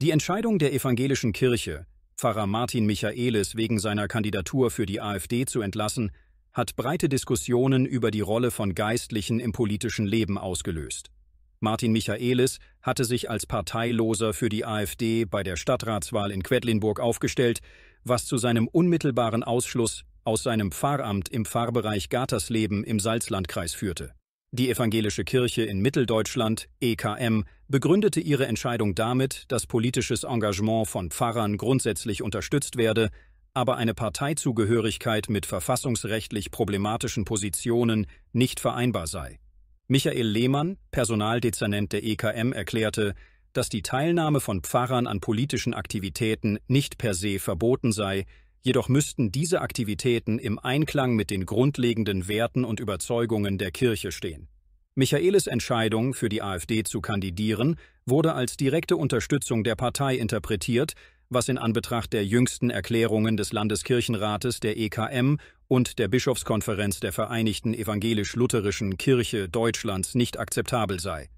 Die Entscheidung der evangelischen Kirche, Pfarrer Martin Michaelis wegen seiner Kandidatur für die AfD zu entlassen, hat breite Diskussionen über die Rolle von Geistlichen im politischen Leben ausgelöst. Martin Michaelis hatte sich als Parteiloser für die AfD bei der Stadtratswahl in Quedlinburg aufgestellt, was zu seinem unmittelbaren Ausschluss aus seinem Pfarramt im Pfarrbereich Gatersleben im Salzlandkreis führte. Die evangelische Kirche in Mitteldeutschland, EKM, begründete ihre Entscheidung damit, dass politisches Engagement von Pfarrern grundsätzlich unterstützt werde, aber eine Parteizugehörigkeit mit verfassungsrechtlich problematischen Positionen nicht vereinbar sei. Michael Lehmann, Personaldezernent der EKM, erklärte, dass die Teilnahme von Pfarrern an politischen Aktivitäten nicht per se verboten sei, jedoch müssten diese Aktivitäten im Einklang mit den grundlegenden Werten und Überzeugungen der Kirche stehen. Michaelis Entscheidung, für die AfD zu kandidieren, wurde als direkte Unterstützung der Partei interpretiert, was in Anbetracht der jüngsten Erklärungen des Landeskirchenrates der EKM und der Bischofskonferenz der Vereinigten Evangelisch-Lutherischen Kirche Deutschlands nicht akzeptabel sei.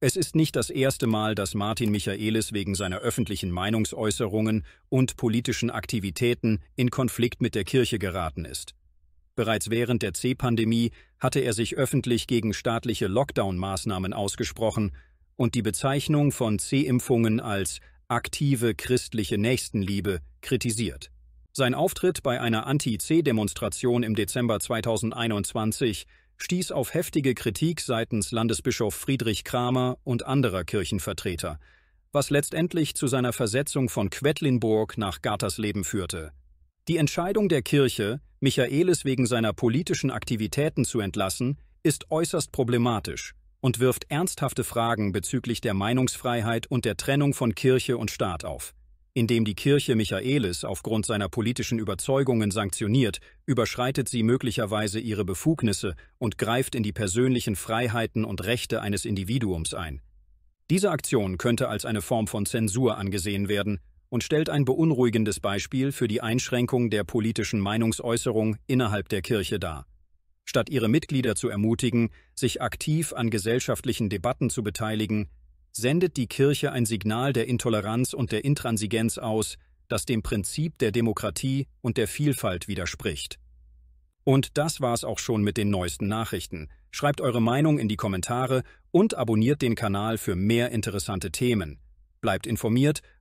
Es ist nicht das erste Mal, dass Martin Michaelis wegen seiner öffentlichen Meinungsäußerungen und politischen Aktivitäten in Konflikt mit der Kirche geraten ist. Bereits während der C-Pandemie hatte er sich öffentlich gegen staatliche Lockdown-Maßnahmen ausgesprochen und die Bezeichnung von C-Impfungen als aktive christliche Nächstenliebe kritisiert. Sein Auftritt bei einer Anti-C-Demonstration im Dezember 2021 stieß auf heftige Kritik seitens Landesbischof Friedrich Kramer und anderer Kirchenvertreter, was letztendlich zu seiner Versetzung von Quedlinburg nach Gartersleben führte. Die Entscheidung der Kirche, Michaelis wegen seiner politischen Aktivitäten zu entlassen, ist äußerst problematisch und wirft ernsthafte Fragen bezüglich der Meinungsfreiheit und der Trennung von Kirche und Staat auf. Indem die Kirche Michaelis aufgrund seiner politischen Überzeugungen sanktioniert, überschreitet sie möglicherweise ihre Befugnisse und greift in die persönlichen Freiheiten und Rechte eines Individuums ein. Diese Aktion könnte als eine Form von Zensur angesehen werden, und stellt ein beunruhigendes Beispiel für die Einschränkung der politischen Meinungsäußerung innerhalb der Kirche dar. Statt ihre Mitglieder zu ermutigen, sich aktiv an gesellschaftlichen Debatten zu beteiligen, sendet die Kirche ein Signal der Intoleranz und der Intransigenz aus, das dem Prinzip der Demokratie und der Vielfalt widerspricht. Und das war's auch schon mit den neuesten Nachrichten. Schreibt eure Meinung in die Kommentare und abonniert den Kanal für mehr interessante Themen. Bleibt informiert